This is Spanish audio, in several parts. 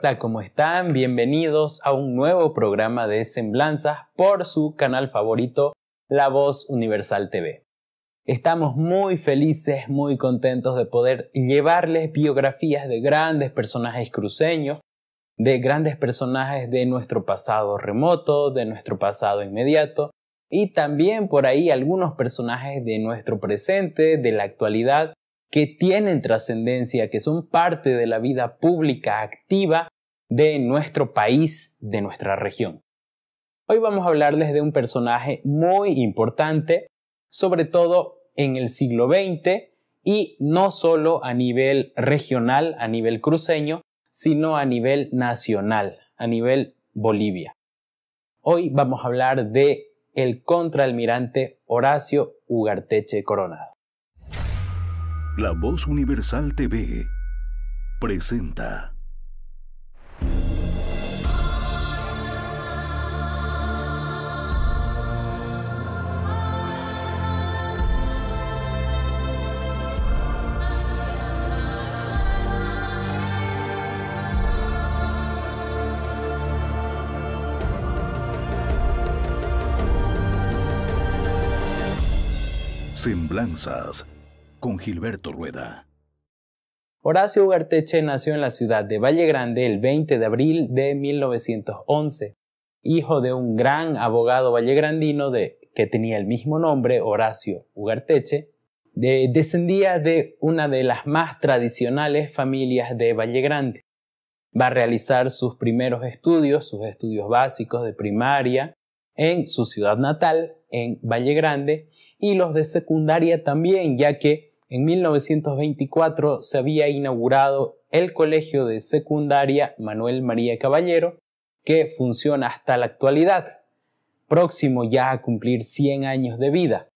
Hola, ¿cómo están? Bienvenidos a un nuevo programa de Semblanzas por su canal favorito, La Voz Universal TV. Estamos muy felices, muy contentos de poder llevarles biografías de grandes personajes cruceños, de grandes personajes de nuestro pasado remoto, de nuestro pasado inmediato, y también por ahí algunos personajes de nuestro presente, de la actualidad, que tienen trascendencia, que son parte de la vida pública activa de nuestro país, de nuestra región. Hoy vamos a hablarles de un personaje muy importante, sobre todo en el siglo XX y no solo a nivel regional, a nivel cruceño, sino a nivel nacional, a nivel Bolivia. Hoy vamos a hablar de el contraalmirante Horacio Ugarteche Coronado. La Voz Universal TV presenta. Semblanzas con Gilberto Rueda. Horacio Ugarteche nació en la ciudad de Valle Grande el 20 de abril de 1911, hijo de un gran abogado vallegrandino de, que tenía el mismo nombre, Horacio Ugarteche. descendía de una de las más tradicionales familias de Valle Grande. Va a realizar sus primeros estudios, sus estudios básicos de primaria, en su ciudad natal, en Valle Grande, y los de secundaria también, ya que en 1924 se había inaugurado el Colegio de Secundaria Manuel María Caballero, que funciona hasta la actualidad, próximo ya a cumplir 100 años de vida.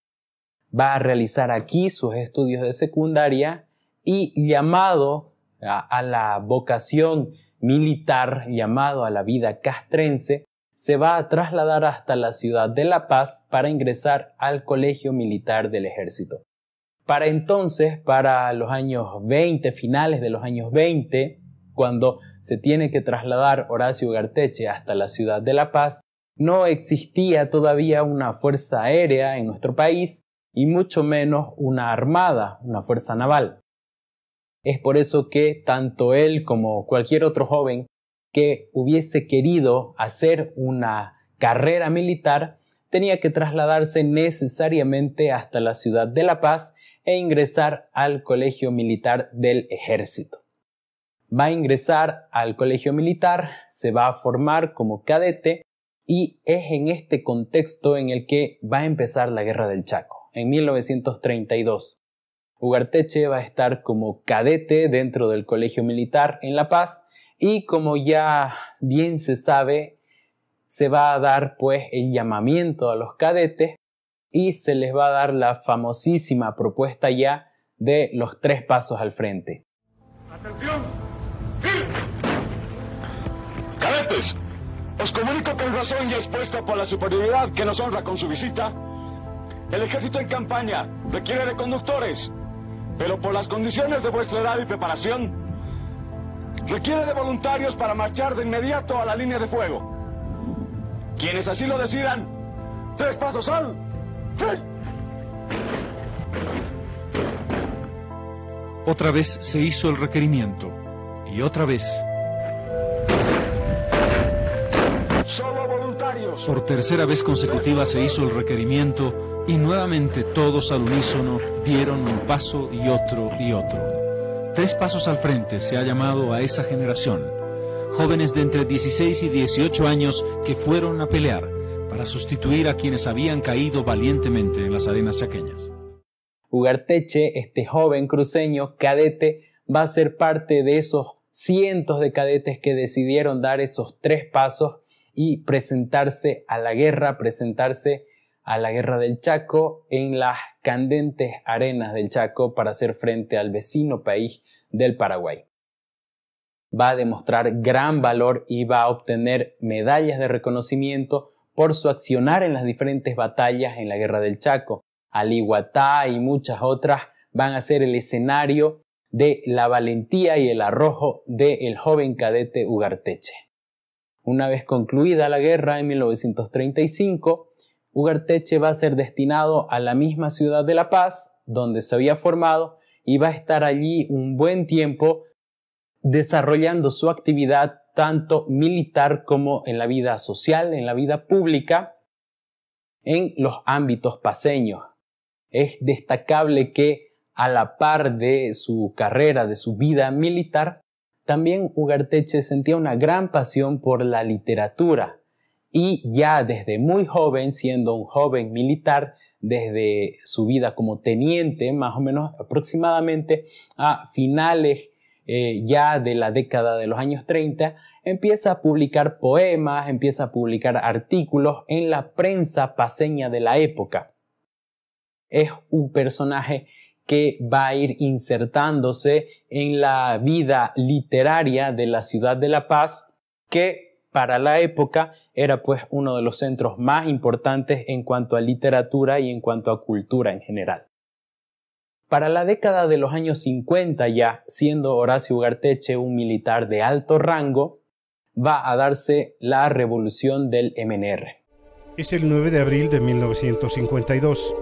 Va a realizar aquí sus estudios de secundaria y llamado a, la vocación militar, llamado a la vida castrense, se va a trasladar hasta la ciudad de La Paz para ingresar al Colegio Militar del Ejército. Para entonces, para los años 20, finales de los años 20, cuando se tiene que trasladar Horacio Garteche hasta la ciudad de La Paz, no existía todavía una fuerza aérea en nuestro país y mucho menos una armada, una fuerza naval. Es por eso que tanto él como cualquier otro joven que hubiese querido hacer una carrera militar tenía que trasladarse necesariamente hasta la ciudad de La Paz e ingresar al Colegio Militar del Ejército. Va a ingresar al Colegio Militar, se va a formar como cadete y es en este contexto en el que va a empezar la Guerra del Chaco, en 1932. Ugarteche va a estar como cadete dentro del Colegio Militar en La Paz y como ya bien se sabe, se va a dar pues el llamamiento a los cadetes y se les va a dar la famosísima propuesta ya de los tres pasos al frente. Atención. Cadetes, os comunico con razón y expuesta por la superioridad que nos honra con su visita. El ejército en campaña requiere de conductores, pero por las condiciones de vuestra edad y preparación, requiere de voluntarios para marchar de inmediato a la línea de fuego. Quienes así lo decidan, tres pasos al otra vez se hizo el requerimiento. Y otra vez. Solo voluntarios. Por tercera vez consecutiva se hizo el requerimiento y nuevamente todos al unísono dieron un paso y otro y otro. Tres pasos al frente se ha llamado a esa generación. Jóvenes de entre 16 y 18 años que fueron a pelear, para sustituir a quienes habían caído valientemente en las arenas chaqueñas. Ugarteche, este joven cruceño cadete, va a ser parte de esos cientos de cadetes que decidieron dar esos tres pasos y presentarse a la guerra, presentarse a la guerra del Chaco en las candentes arenas del Chaco para hacer frente al vecino país del Paraguay. Va a demostrar gran valor y va a obtener medallas de reconocimiento por su accionar en las diferentes batallas en la Guerra del Chaco. Alihuatá y muchas otras van a ser el escenario de la valentía y el arrojo del el joven cadete Ugarteche. Una vez concluida la guerra en 1935, Ugarteche va a ser destinado a la misma ciudad de La Paz, donde se había formado, y va a estar allí un buen tiempo desarrollando su actividad tanto militar como en la vida social, en la vida pública, en los ámbitos paseños. Es destacable que a la par de su carrera, de su vida militar, también Ugarteche sentía una gran pasión por la literatura y ya desde muy joven, siendo un joven militar, desde su vida como teniente, más o menos aproximadamente a finales eh, ya de la década de los años 30, empieza a publicar poemas, empieza a publicar artículos en la prensa paseña de la época. Es un personaje que va a ir insertándose en la vida literaria de la ciudad de La Paz, que para la época era pues uno de los centros más importantes en cuanto a literatura y en cuanto a cultura en general. Para la década de los años 50 ya, siendo Horacio Ugarteche un militar de alto rango, va a darse la revolución del MNR. Es el 9 de abril de 1952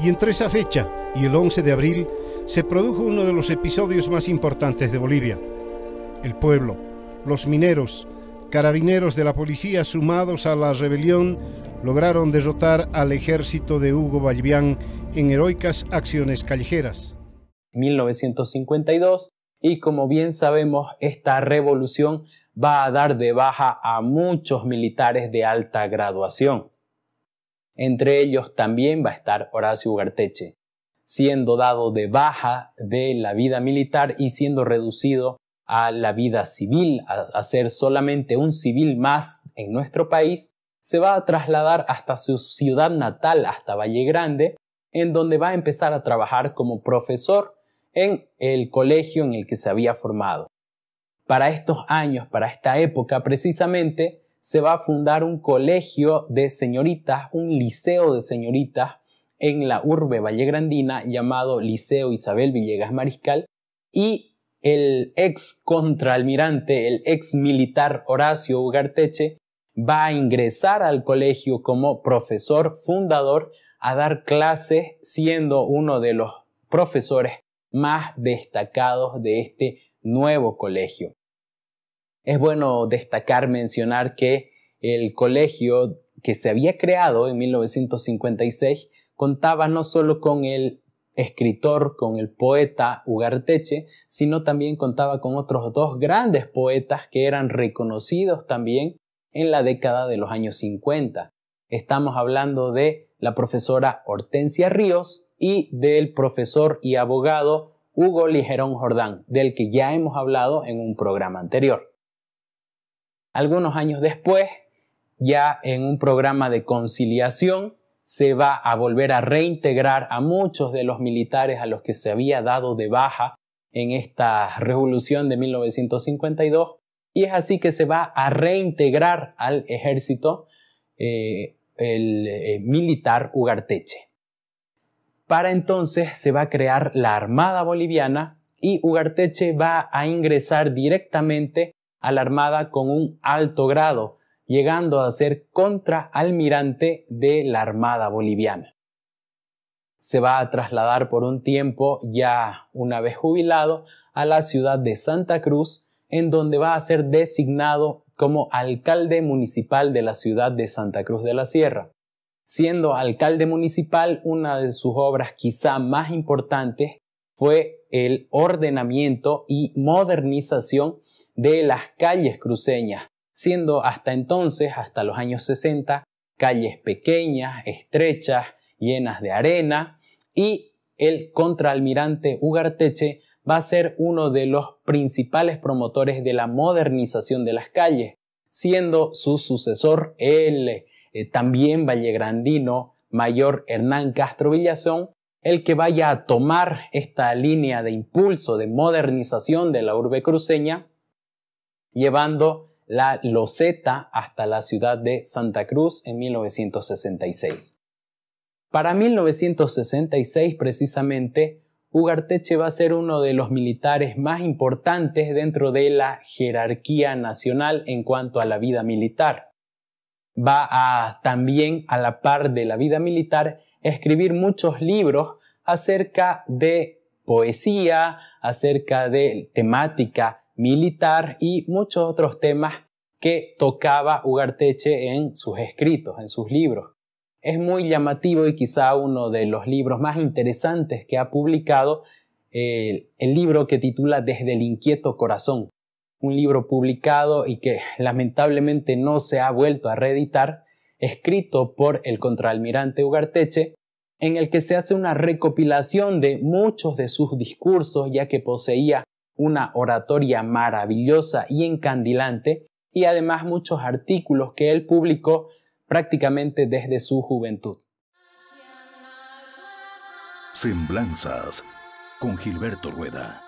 y entre esa fecha y el 11 de abril se produjo uno de los episodios más importantes de Bolivia. El pueblo, los mineros, Carabineros de la policía sumados a la rebelión lograron derrotar al ejército de Hugo valvián en heroicas acciones callejeras. 1952 y como bien sabemos esta revolución va a dar de baja a muchos militares de alta graduación. Entre ellos también va a estar Horacio Ugarteche, siendo dado de baja de la vida militar y siendo reducido a la vida civil, a, ser solamente un civil más en nuestro país, se va a trasladar hasta su ciudad natal, hasta Valle Grande, en donde va a empezar a trabajar como profesor en el colegio en el que se había formado. Para estos años, para esta época precisamente, se va a fundar un colegio de señoritas, un liceo de señoritas en la urbe vallegrandina llamado Liceo Isabel Villegas Mariscal y el ex contraalmirante, el ex militar Horacio Ugarteche, va a ingresar al colegio como profesor fundador a dar clases siendo uno de los profesores más destacados de este nuevo colegio. Es bueno destacar, mencionar que el colegio que se había creado en 1956 contaba no solo con el escritor, con el poeta Ugarteche, sino también contaba con otros dos grandes poetas que eran reconocidos también en la década de los años 50. Estamos hablando de la profesora Hortensia Ríos y del profesor y abogado Hugo Ligerón Jordán, del que ya hemos hablado en un programa anterior. Algunos años después, ya en un programa de conciliación, se va a volver a reintegrar a muchos de los militares a los que se había dado de baja en esta revolución de 1952 y es así que se va a reintegrar al ejército eh, el eh, militar Ugarteche. Para entonces se va a crear la Armada Boliviana y Ugarteche va a ingresar directamente a la Armada con un alto grado, llegando a ser contraalmirante de la Armada Boliviana. Se va a trasladar por un tiempo, ya una vez jubilado, a la ciudad de Santa Cruz, en donde va a ser designado como alcalde municipal de la ciudad de Santa Cruz de la Sierra. Siendo alcalde municipal, una de sus obras quizá más importantes fue el ordenamiento y modernización de las calles cruceñas, siendo hasta entonces, hasta los años 60, calles pequeñas, estrechas, llenas de arena, y el contraalmirante Ugarteche va a ser uno de los principales promotores de la modernización de las calles, siendo su sucesor el eh, también vallegrandino mayor Hernán Castro Villazón, el que vaya a tomar esta línea de impulso de modernización de la urbe cruceña, llevando la Loseta hasta la ciudad de Santa Cruz en 1966. Para 1966 precisamente, Ugarteche va a ser uno de los militares más importantes dentro de la jerarquía nacional en cuanto a la vida militar. Va a también, a la par de la vida militar, escribir muchos libros acerca de poesía, acerca de temática militar y muchos otros temas que tocaba Ugarteche en sus escritos, en sus libros. Es muy llamativo y quizá uno de los libros más interesantes que ha publicado eh, el libro que titula Desde el inquieto corazón, un libro publicado y que lamentablemente no se ha vuelto a reeditar, escrito por el contraalmirante Ugarteche, en el que se hace una recopilación de muchos de sus discursos, ya que poseía una oratoria maravillosa y encandilante y además muchos artículos que él publicó prácticamente desde su juventud. Semblanzas con Gilberto Rueda.